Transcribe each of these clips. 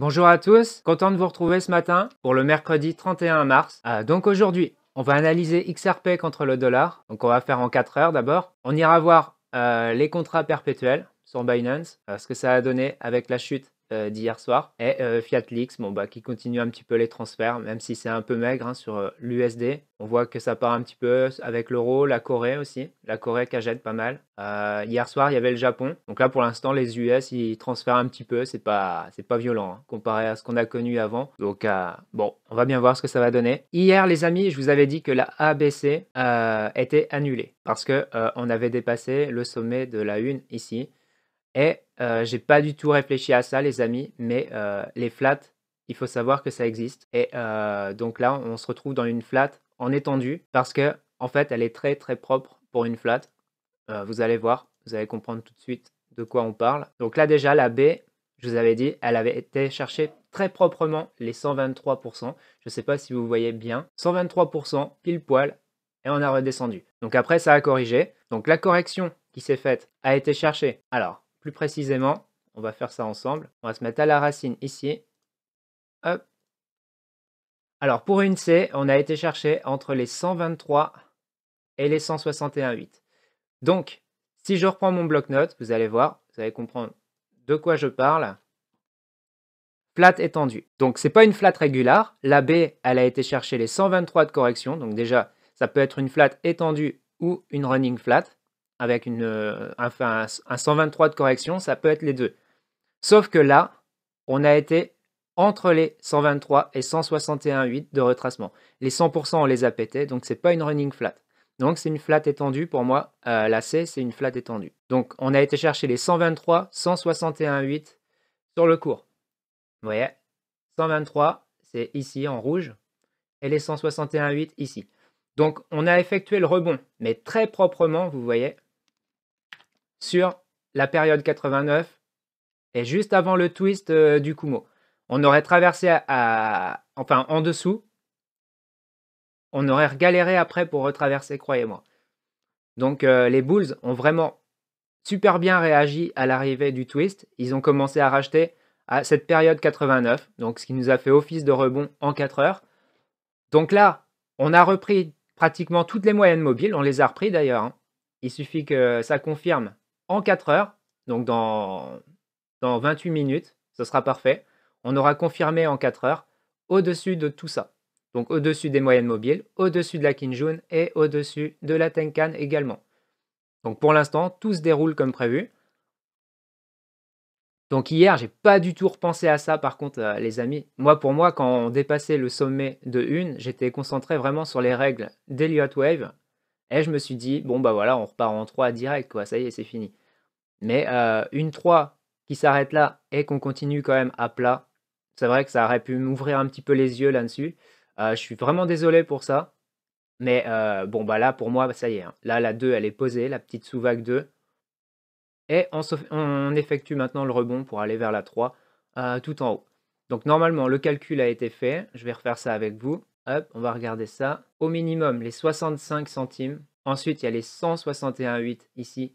Bonjour à tous, content de vous retrouver ce matin pour le mercredi 31 mars. Euh, donc aujourd'hui, on va analyser XRP contre le dollar. Donc on va faire en 4 heures d'abord. On ira voir euh, les contrats perpétuels sur Binance, euh, ce que ça a donné avec la chute euh, d'hier soir. Et euh, Fiat Fiatlix, bon, bah, qui continue un petit peu les transferts, même si c'est un peu maigre hein, sur euh, l'USD. On voit que ça part un petit peu avec l'euro, la Corée aussi. La Corée qui jette pas mal. hier soir, il y avait le Japon. Donc là, pour l'instant, les US, ils transfèrent un petit peu. C'est pas, c'est pas violent hein, comparé à ce qu'on a connu avant. Donc bon, on va bien voir ce que ça va donner. Hier, les amis, je vous avais dit que la ABC était annulée parce qu'on on avait dépassé le sommet de la une ici. Et euh, j'ai pas du tout réfléchi à ça, les amis, mais euh, les flats, il faut savoir que ça existe. Et euh, donc là, on se retrouve dans une flat en étendue parce que, en fait, elle est très très propre pour une flat. vous allez voir, vous allez comprendre tout de suite de quoi on parle. Donc là, déjà, la B, je vous avais dit, elle avait été cherchée très proprement les 123%. Je sais pas si vous voyez bien. 123% pile poil et on a redescendu. Donc après, ça a corrigé. Donc la correction qui s'est faite a été cherchée. Alors, plus précisément, on va faire ça ensemble. On va se mettre à la racine ici. Alors pour une C, on a été chercher entre les 123 et les 161,8. Donc, si je reprends mon bloc-notes, vous allez voir, vous allez comprendre de quoi je parle. Flat étendue. Donc, c'est pas une flat régulière. La B, elle a été chercher les 123 de correction. Donc déjà, ça peut être une flat étendue ou une running flat avec une, euh, un 123 de correction, ça peut être les deux. Sauf que là, on a été entre les 123 et 161,8 de retracement. Les 100%, on les a pétés, donc c'est pas une running flat. Donc c'est une flat étendue pour moi. Euh, la C, c'est une flat étendue. Donc on a été chercher les 123, 161,8 sur le cours. Vous voyez 123, c'est ici en rouge, et les 161,8 ici. Donc on a effectué le rebond, mais très proprement, vous voyez, sur la période 89 et juste avant le twist euh, du Kumo. On aurait traversé à, enfin en dessous. On aurait galéré après pour retraverser, croyez-moi. Donc euh, les Bulls ont vraiment super bien réagi à l'arrivée du twist. Ils ont commencé à racheter à cette période 89, donc ce qui nous a fait office de rebond en 4 heures. Donc là, on a repris pratiquement toutes les moyennes mobiles, on les a repris d'ailleurs. Hein. Il suffit que ça confirme en 4 heures, donc dans, dans 28 minutes, ce sera parfait. On aura confirmé en 4 heures au-dessus de tout ça. Donc au-dessus des moyennes mobiles, au-dessus de la Kinjun et au-dessus de la Tenkan également. Donc pour l'instant, tout se déroule comme prévu. Donc hier, j'ai pas du tout repensé à ça par contre euh, les amis. Moi pour moi, quand on dépassait le sommet de 1, j'étais concentré vraiment sur les règles d'Eliot Wave. Et je me suis dit, bon bah voilà, on repart en 3 direct, quoi, ça y est, c'est fini. Mais euh, une 3 qui s'arrête là et qu'on continue quand même à plat, c'est vrai que ça aurait pu m'ouvrir un petit peu les yeux là-dessus. Euh, je suis vraiment désolé pour ça. Mais euh, bon, bah là, pour moi, bah, ça y est. Hein. Là, la 2, elle est posée, la petite sous-vague 2. Et on, on, effectue maintenant le rebond pour aller vers la 3, tout en haut. Donc normalement, le calcul a été fait. Je vais refaire ça avec vous. Hop, on va regarder ça. Au minimum, les 65 centimes. Ensuite, il y a les 161,8 ici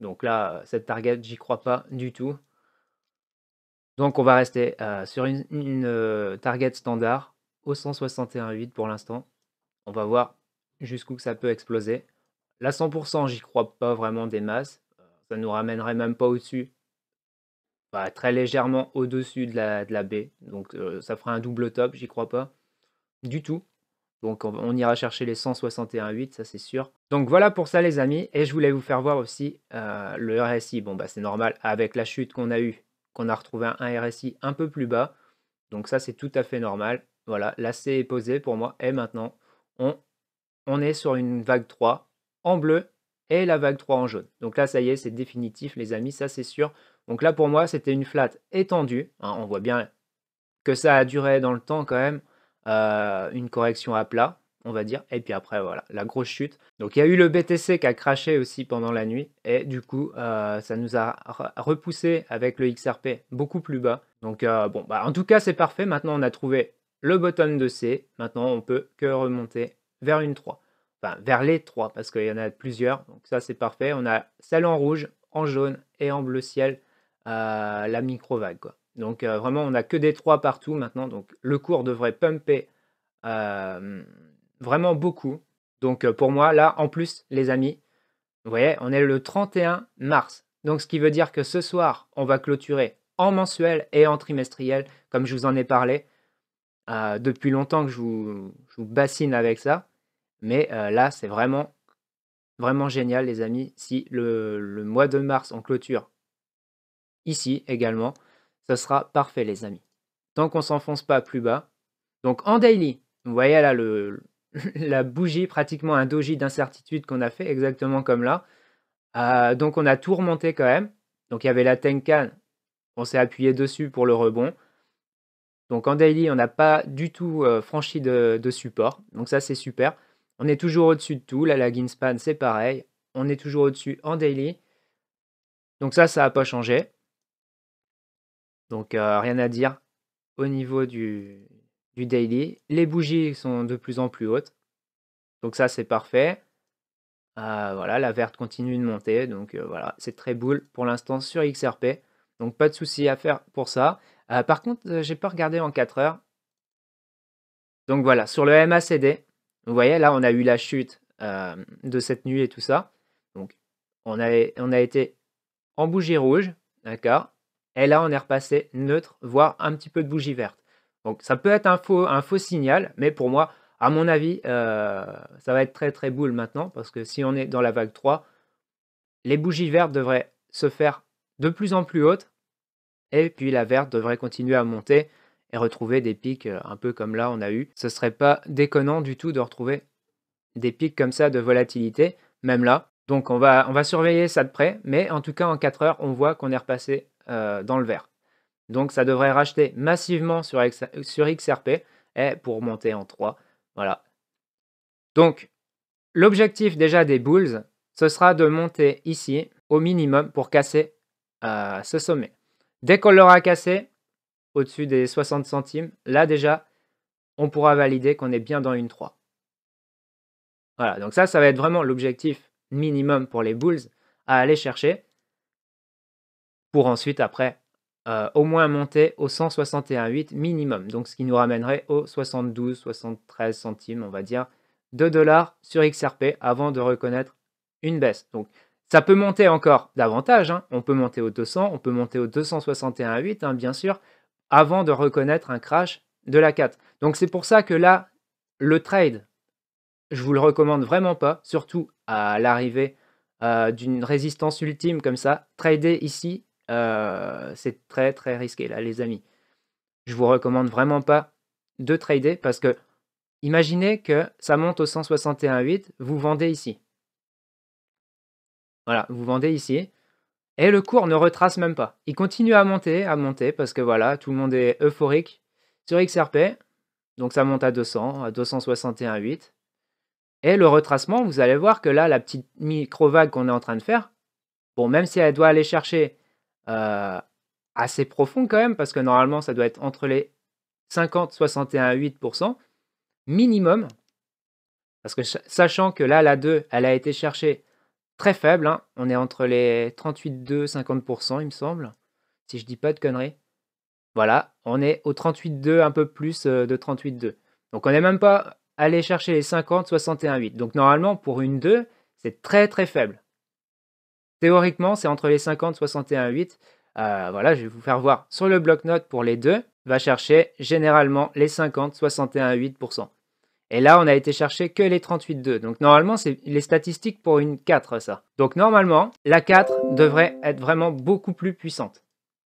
Donc là, cette target, j'y crois pas du tout. Donc on va rester euh, sur une, euh, target standard au 161.8 pour l'instant. On va voir jusqu'où que ça peut exploser. La 100%, j'y crois pas vraiment des masses. Euh, ça nous ramènerait même pas au-dessus. Bah, très légèrement au-dessus de la, de la B. Donc ça ferait un double top, j'y crois pas. Du tout. Donc on, ira chercher les 161.8, ça c'est sûr. Donc voilà pour ça les amis, et je voulais vous faire voir aussi euh, le RSI. Bon bah c'est normal, avec la chute qu'on a eue, qu'on a retrouvé un RSI un peu plus bas. Donc ça c'est tout à fait normal. Voilà, là c'est posé pour moi, et maintenant on, on est sur une vague 3 en bleu et la vague 3 en jaune. Donc là ça y est, c'est définitif les amis, ça c'est sûr. Donc là pour moi c'était une flatte étendue, hein, on voit bien que ça a duré dans le temps quand même. Euh, une correction à plat, on va dire, et puis après, voilà, la grosse chute. Donc il y a eu le BTC qui a craché aussi pendant la nuit, et du coup, euh, ça nous a repoussé avec le XRP beaucoup plus bas. Donc euh, bon, bah, en tout cas, c'est parfait. Maintenant, on a trouvé le bottom de C. Maintenant, on peut que remonter vers une 3. Enfin, vers les 3, parce qu'il y en a plusieurs. Donc ça, c'est parfait. On a celle en rouge, en jaune et en bleu ciel, la micro-vague, quoi. Donc euh, vraiment, on n'a que des trois partout maintenant. Donc le cours devrait pumper euh, vraiment beaucoup. Donc euh, pour moi, là, en plus, les amis, vous voyez, on est le 31 mars. Donc ce qui veut dire que ce soir, on va clôturer en mensuel et en trimestriel, comme je vous en ai parlé. depuis longtemps que je vous, bassine avec ça. Mais là, c'est vraiment, vraiment génial, les amis. Si le mois de mars, on clôture ici également, ce sera parfait les amis. Tant qu'on s'enfonce pas plus bas. Donc en daily, vous voyez là le, la bougie, pratiquement un doji d'incertitude qu'on a fait, exactement comme là. Euh, donc on a tout remonté quand même. Donc il y avait la Tenkan, on s'est appuyé dessus pour le rebond. Donc en daily, on n'a pas du tout euh, franchi de, support. Donc ça c'est super. On est toujours au-dessus de tout. La la Ginspan c'est pareil. On est toujours au-dessus en daily. Donc ça, ça n'a pas changé. Donc euh, rien à dire au niveau du, daily. Les bougies sont de plus en plus hautes. Donc ça c'est parfait. Euh, voilà, la verte continue de monter. Donc euh, voilà, c'est très boule pour l'instant sur XRP. Donc pas de souci à faire pour ça. par contre, j'ai pas regardé en 4 heures. Donc voilà, sur le MACD, vous voyez là on a eu la chute de cette nuit et tout ça. Donc on a, on a été en bougie rouge, d'accord et là, on est repassé neutre, voire un petit peu de bougie verte. Donc ça peut être un faux, un faux signal, mais pour moi, à mon avis, euh, ça va être très très boule maintenant, parce que si on est dans la vague 3, les bougies vertes devraient se faire de plus en plus hautes, et puis la verte devrait continuer à monter et retrouver des pics euh, un peu comme là on a eu. Ce serait pas déconnant du tout de retrouver des pics comme ça de volatilité, même là. Donc on va, on va surveiller ça de près, mais en tout cas en 4 heures, on voit qu'on est repassé euh, dans le vert. Donc ça devrait racheter massivement sur, XRP et pour monter en 3. Voilà. Donc l'objectif déjà des bulls, ce sera de monter ici au minimum pour casser euh, ce sommet. Dès qu'on l'aura cassé au-dessus des 60 centimes, là déjà, on pourra valider qu'on est bien dans une 3. Voilà, donc ça, ça va être vraiment l'objectif minimum pour les bulls à aller chercher pour ensuite après euh, au moins monter au 161,8 minimum, donc ce qui nous ramènerait au 72, 73 centimes, on va dire, de dollars sur XRP avant de reconnaître une baisse. Donc ça peut monter encore davantage, hein. on peut monter au 200, on peut monter au 261,8 hein, bien sûr, avant de reconnaître un crash de la 4. Donc c'est pour ça que là, le trade, je vous le recommande vraiment pas, surtout à l'arrivée euh, d'une résistance ultime comme ça. Trader ici euh, c'est très très risqué là, les amis. Je vous recommande vraiment pas de trader parce que imaginez que ça monte au 161.8, vous vendez ici. Voilà, vous vendez ici. Et le cours ne retrace même pas. Il continue à monter, à monter, parce que voilà, tout le monde est euphorique sur XRP. Donc ça monte à 200, à 261.8. Et le retracement, vous allez voir que là, la petite micro-vague qu'on est en train de faire, bon, même si elle doit aller chercher euh, assez profond quand même, parce que normalement ça doit être entre les 50, 61, 8% minimum. Parce que sachant que là, la 2, elle a été cherchée très faible. Hein. on est entre les 38, 2, 50%, il me semble. Si je dis pas de conneries. Voilà, on est au 38, 2 un peu plus euh, de 38, 2 Donc on n'est même pas allé chercher les 50, 61, 8. Donc normalement, pour une 2, c'est très très faible. Théoriquement, c'est entre les 50 61 8. voilà, je vais vous faire voir sur le bloc-notes pour les deux. Va chercher généralement les 50 61 8%. Et là, on a été chercher que les 38, 2. Donc normalement, c'est les statistiques pour une 4, ça. Donc normalement, la 4 devrait être vraiment beaucoup plus puissante.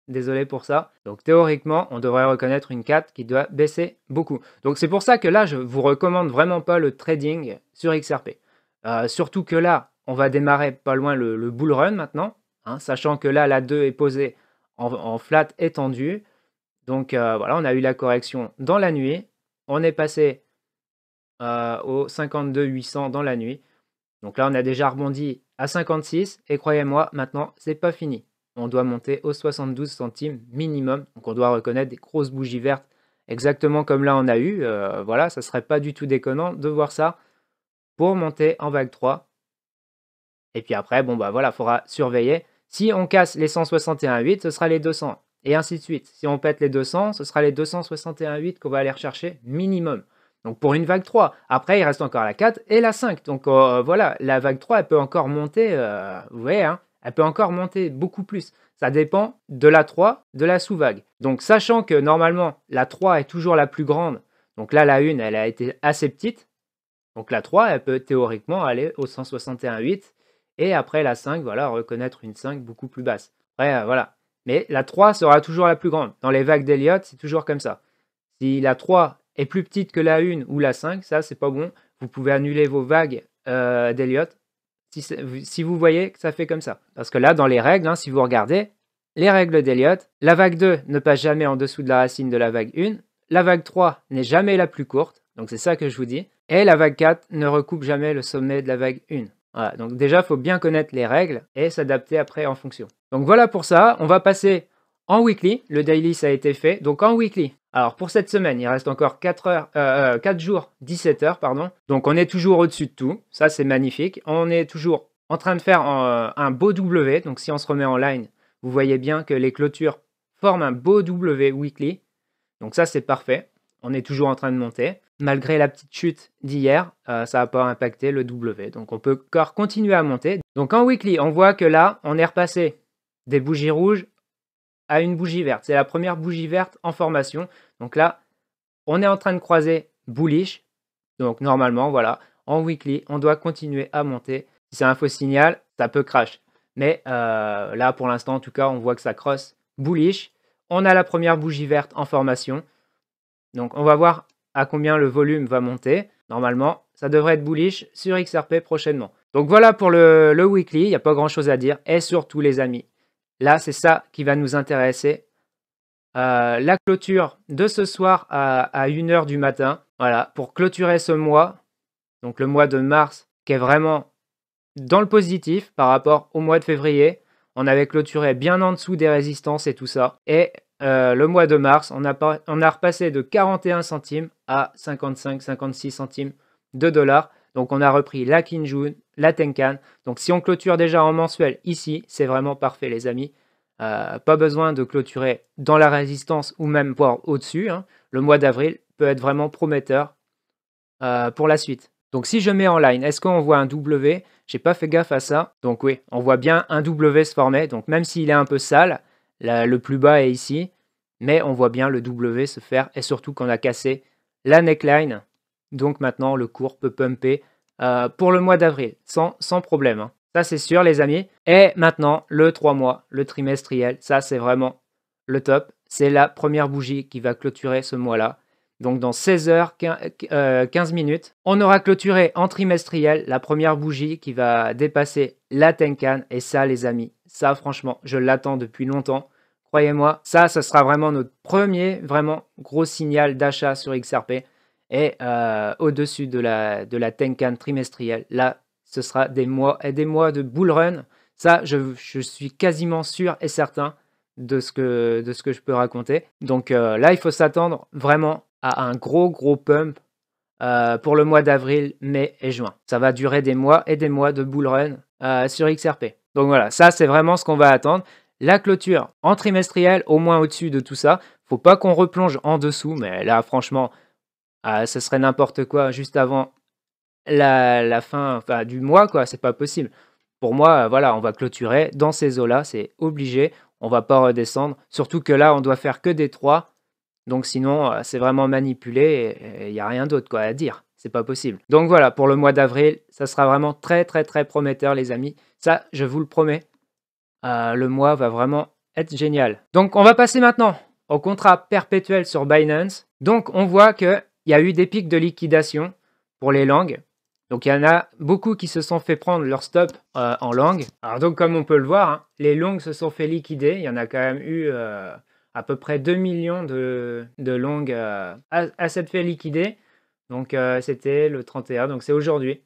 Désolé pour ça. Donc théoriquement, on devrait reconnaître une 4 qui doit baisser beaucoup. Donc c'est pour ça que là, je vous recommande vraiment pas le trading sur XRP. Euh, surtout que là, on va démarrer pas loin le, bull run maintenant, hein, sachant que là, la 2 est posée en, flat étendu. Donc euh, voilà, on a eu la correction dans la nuit. On est passé euh, au 52-800 dans la nuit. Donc là, on a déjà rebondi à 56. Et croyez-moi, maintenant, c'est pas fini. On doit monter au 72 centimes minimum. Donc on doit reconnaître des grosses bougies vertes, exactement comme là on a eu. Euh, voilà, ça serait pas du tout déconnant de voir ça pour monter en vague 3. Et puis après, bon bah voilà, faudra surveiller. Si on casse les 161.8, ce sera les 200. Et ainsi de suite. Si on pète les 200, ce sera les 261.8 qu'on va aller rechercher minimum. Donc pour une vague 3. Après, il reste encore la 4 et la 5. Donc euh, voilà, la vague 3, elle peut encore monter, euh, vous voyez, hein. elle peut encore monter beaucoup plus. Ça dépend de la 3, de la sous-vague. Donc sachant que normalement, la 3 est toujours la plus grande. Donc là, la 1, elle a été assez petite. Donc la 3, elle peut théoriquement aller au 161.8 et après la 5, voilà, reconnaître une 5 beaucoup plus basse. ouais euh, voilà. Mais la 3 sera toujours la plus grande. Dans les vagues d'Elliott, c'est toujours comme ça. Si la 3 est plus petite que la 1 ou la 5, ça, c'est pas bon. Vous pouvez annuler vos vagues euh, d'Elliott si, vous voyez que ça fait comme ça. Parce que là, dans les règles, hein, si vous regardez, les règles d'Elliott, la vague 2 ne passe jamais en dessous de la racine de la vague 1, la vague 3 n'est jamais la plus courte, donc c'est ça que je vous dis, et la vague 4 ne recoupe jamais le sommet de la vague 1 donc déjà, il faut bien connaître les règles et s'adapter après en fonction. Donc voilà pour ça, on va passer en weekly. Le daily, ça a été fait. Donc en weekly, alors pour cette semaine, il reste encore 4, heures, euh, euh, jours, 17 heures, pardon. Donc on est toujours au-dessus de tout. Ça, c'est magnifique. On est toujours en train de faire euh, un, beau W. Donc si on se remet en ligne, vous voyez bien que les clôtures forment un beau W weekly. Donc ça, c'est parfait. On est toujours en train de monter. Malgré la petite chute d'hier, euh, ça n'a pas impacté le W. Donc on peut encore continuer à monter. Donc en weekly, on voit que là, on est repassé des bougies rouges à une bougie verte. C'est la première bougie verte en formation. Donc là, on est en train de croiser bullish. Donc normalement, voilà, en weekly, on doit continuer à monter. Si c'est un faux signal, ça peut crash. Mais euh, là, pour l'instant, en tout cas, on voit que ça crosse bullish. On a la première bougie verte en formation. Donc on va voir combien le volume va monter. Normalement, ça devrait être bullish sur XRP prochainement. Donc voilà pour le, weekly, il n'y a pas grand chose à dire. Et surtout les amis, là c'est ça qui va nous intéresser. Euh, la clôture de ce soir à, à 1h du matin. Voilà, pour clôturer ce mois, donc le mois de mars, qui est vraiment dans le positif par rapport au mois de février. On avait clôturé bien en dessous des résistances et tout ça. Et euh, le mois de mars, on a, repassé de 41 centimes à 55-56 centimes de dollars. Donc on a repris la Kinjun, la Tenkan. Donc si on clôture déjà en mensuel ici, c'est vraiment parfait les amis. Euh, pas besoin de clôturer dans la résistance ou même voir au-dessus. Hein. Le mois d'avril peut être vraiment prometteur euh, pour la suite. Donc si je mets en line, est-ce qu'on voit un W J'ai pas fait gaffe à ça. Donc oui, on voit bien un W se former. Donc même s'il est un peu sale, le plus bas est ici, mais on voit bien le W se faire et surtout qu'on a cassé la neckline. Donc maintenant le cours peut pumper euh, pour le mois d'avril sans, problème. Hein. Ça c'est sûr les amis. Et maintenant le 3 mois, le trimestriel, ça c'est vraiment le top. C'est la première bougie qui va clôturer ce mois-là. Donc dans 16 h 15 minutes, on aura clôturé en trimestriel la première bougie qui va dépasser la Tenkan. Et ça, les amis, ça franchement, je l'attends depuis longtemps. Croyez-moi, ça, ce sera vraiment notre premier vraiment gros signal d'achat sur XRP. Et euh, au-dessus de la, de la Tenkan trimestrielle, là, ce sera des mois et des mois de bull run. Ça, je, suis quasiment sûr et certain de ce que, de ce que je peux raconter. Donc euh, là, il faut s'attendre vraiment un gros gros pump euh, pour le mois d'avril, mai et juin. Ça va durer des mois et des mois de bull run euh, sur XRP. Donc voilà, ça c'est vraiment ce qu'on va attendre. La clôture en trimestriel, au moins au-dessus de tout ça. Faut pas qu'on replonge en dessous, mais là franchement, euh, ce serait n'importe quoi juste avant la, la fin du mois, quoi. C'est pas possible. Pour moi, voilà, on va clôturer dans ces eaux-là, c'est obligé. On va pas redescendre. Surtout que là, on doit faire que des trois donc sinon, euh, c'est vraiment manipulé et il n'y a rien d'autre quoi à dire. C'est pas possible. Donc voilà, pour le mois d'avril, ça sera vraiment très très très prometteur les amis. Ça, je vous le promets. Euh, le mois va vraiment être génial. Donc on va passer maintenant au contrat perpétuel sur Binance. Donc on voit qu'il y a eu des pics de liquidation pour les langues. Donc il y en a beaucoup qui se sont fait prendre leur stop euh, en langue. Alors donc comme on peut le voir, hein, les langues se sont fait liquider. Il y en a quand même eu à peu près 2 millions de, longues euh, à, à cette fait liquider. Donc euh, c'était le 31, donc c'est aujourd'hui.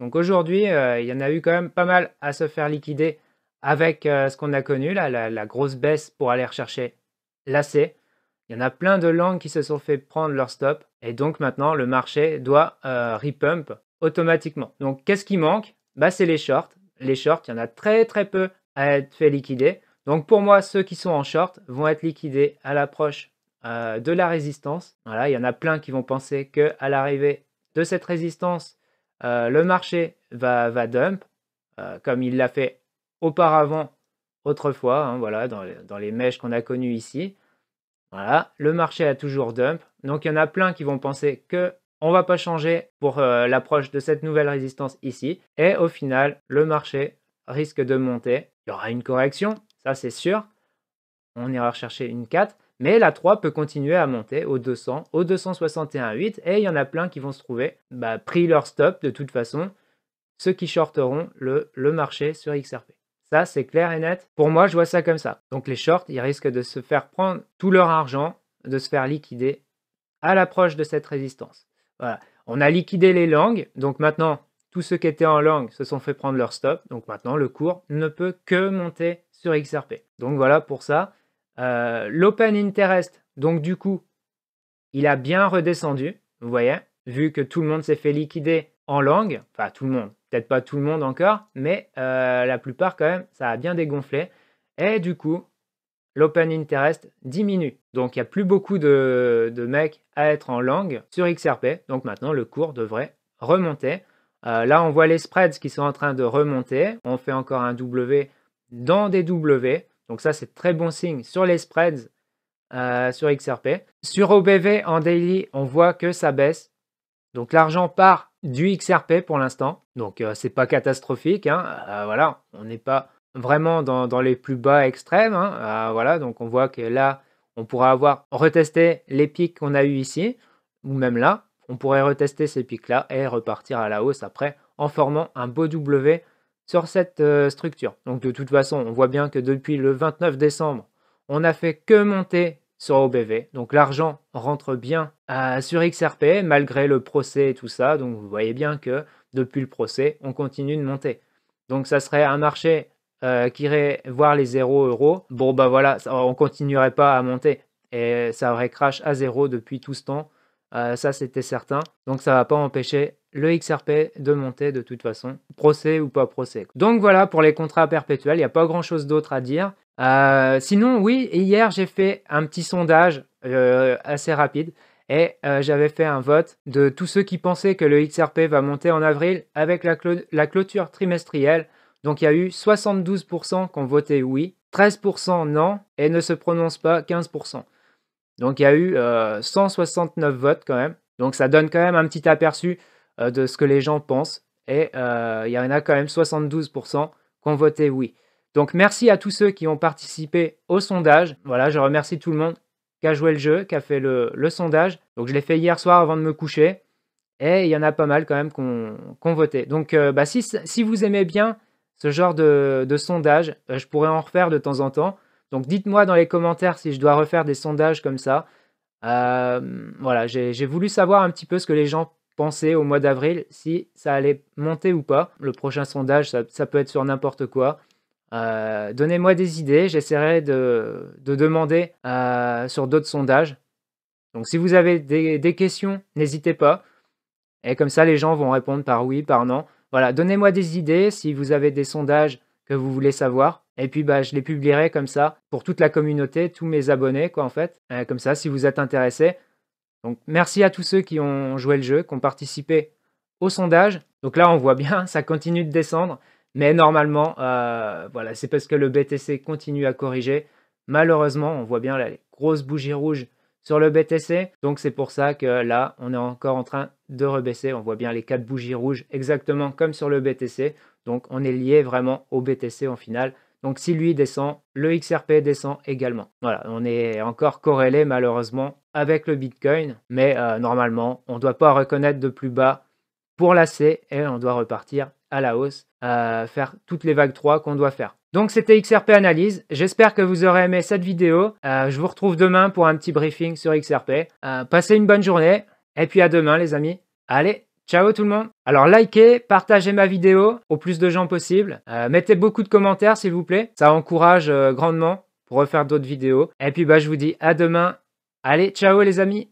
Donc aujourd'hui, euh, il y en a eu quand même pas mal à se faire liquider avec ce qu'on a connu, là, la, grosse baisse pour aller rechercher l'AC. Il y en a plein de langues qui se sont fait prendre leur stop. Et donc maintenant, le marché doit repump automatiquement. Donc qu'est-ce qui manque bah, C'est les shorts. Les shorts, il y en a très très peu à être fait liquider. Donc pour moi, ceux qui sont en short vont être liquidés à l'approche euh, de la résistance. Voilà, il y en a plein qui vont penser que à l'arrivée de cette résistance, euh, le marché va, va dump, euh, comme il l'a fait auparavant, autrefois, hein, voilà, dans, les, mèches qu'on a connues ici. Voilà, le marché a toujours dump. Donc il y en a plein qui vont penser que on va pas changer pour l'approche de cette nouvelle résistance ici. Et au final, le marché risque de monter. Il y aura une correction, ça, c'est sûr. On ira rechercher une 4. Mais la 3 peut continuer à monter au 200, au 261,8. Et il y en a plein qui vont se trouver bah, pris leur stop de toute façon. Ceux qui shorteront le, le marché sur XRP. Ça, c'est clair et net. Pour moi, je vois ça comme ça. Donc les shorts, ils risquent de se faire prendre tout leur argent, de se faire liquider à l'approche de cette résistance. Voilà. On a liquidé les langues. Donc maintenant, tous ceux qui étaient en langue se sont fait prendre leur stop, donc maintenant le cours ne peut que monter sur XRP. Donc voilà pour ça. Euh, l'open interest, donc du coup, il a bien redescendu, vous voyez, vu que tout le monde s'est fait liquider en langue, enfin tout le monde, peut-être pas tout le monde encore, mais euh, la plupart quand même, ça a bien dégonflé. Et du coup, l'open interest diminue. Donc il n'y a plus beaucoup de, de mecs à être en langue sur XRP. Donc maintenant, le cours devrait remonter. Euh, là, on voit les spreads qui sont en train de remonter. On fait encore un W dans des W. Donc ça, c'est très bon signe sur les spreads euh, sur XRP. Sur OBV en daily, on voit que ça baisse. Donc l'argent part du XRP pour l'instant. Donc ce euh, c'est pas catastrophique. Hein. voilà, on n'est pas vraiment dans, les plus bas extrêmes. Hein. voilà, donc on voit que là, on pourra avoir retesté les pics qu'on a eu ici ou même là on pourrait retester ces pics-là et repartir à la hausse après en formant un beau W sur cette euh, structure. Donc de toute façon, on voit bien que depuis le 29 décembre, on n'a fait que monter sur OBV. Donc l'argent rentre bien euh, sur XRP malgré le procès et tout ça. Donc vous voyez bien que depuis le procès, on continue de monter. Donc ça serait un marché euh, qui irait voir les 0 euros. Bon ben voilà, on continuerait pas à monter. Et ça aurait crash à zéro depuis tout ce temps. Euh, ça, c'était certain. Donc, ça va pas empêcher le XRP de monter de toute façon, procès ou pas procès. Donc voilà pour les contrats perpétuels, il n'y a pas grand chose d'autre à dire. Euh, sinon, oui, hier j'ai fait un petit sondage euh, assez rapide et j'avais fait un vote de tous ceux qui pensaient que le XRP va monter en avril avec la, la clôture trimestrielle. Donc il y a eu 72% qui ont voté oui, 13% non et ne se prononcent pas 15%. Donc il y a eu 169 euh, votes quand même. Donc ça donne quand même un petit aperçu euh, de ce que les gens pensent. Et euh, il y en a quand même 72% qui ont voté oui. Donc merci à tous ceux qui ont participé au sondage. Voilà, je remercie tout le monde qui a joué le jeu, qui a fait le, sondage. Donc je l'ai fait hier soir avant de me coucher. Et il y en a pas mal quand même qui ont voté. Donc bah, si, si, vous aimez bien ce genre de sondage, je pourrais en refaire de temps en temps. Donc dites-moi dans les commentaires si je dois refaire des sondages comme ça. Euh, voilà, j'ai voulu savoir un petit peu ce que les gens pensaient au mois d'avril, si ça allait monter ou pas. Le prochain sondage, ça, peut être sur n'importe quoi. Euh, donnez-moi des idées, j'essaierai de, demander euh, sur d'autres sondages. Donc si vous avez des questions, n'hésitez pas. Et comme ça, les gens vont répondre par oui, par non. Voilà, donnez-moi des idées. Si vous avez des sondages que vous voulez savoir. Et puis bah, je les publierai comme ça pour toute la communauté, tous mes abonnés, quoi en fait. Euh, comme ça, si vous êtes intéressés. Donc merci à tous ceux qui ont joué le jeu, qui ont participé au sondage. Donc là, on voit bien, ça continue de descendre. Mais normalement, euh, voilà, c'est parce que le BTC continue à corriger. Malheureusement, on voit bien la les grosses bougies rouges sur le BTC. Donc c'est pour ça que là, on est encore en train de rebaisser. On voit bien les quatre bougies rouges exactement comme sur le BTC. Donc on est lié vraiment au BTC en finale. Donc si lui descend, le XRP descend également. Voilà, on est encore corrélé malheureusement avec le Bitcoin, mais euh, normalement, on ne doit pas reconnaître de plus bas pour la C et on doit repartir à la hausse, euh, faire toutes les vagues 3 qu'on doit faire. Donc c'était XRP Analyse, j'espère que vous aurez aimé cette vidéo. Euh, je vous retrouve demain pour un petit briefing sur XRP. Euh, passez une bonne journée et puis à demain les amis. Allez, ciao tout le monde Alors likez, partagez ma vidéo au plus de gens possible. Euh, mettez beaucoup de commentaires s'il vous plaît, ça encourage grandement pour refaire d'autres vidéos. Et puis bah, je vous dis à demain. Allez, ciao les amis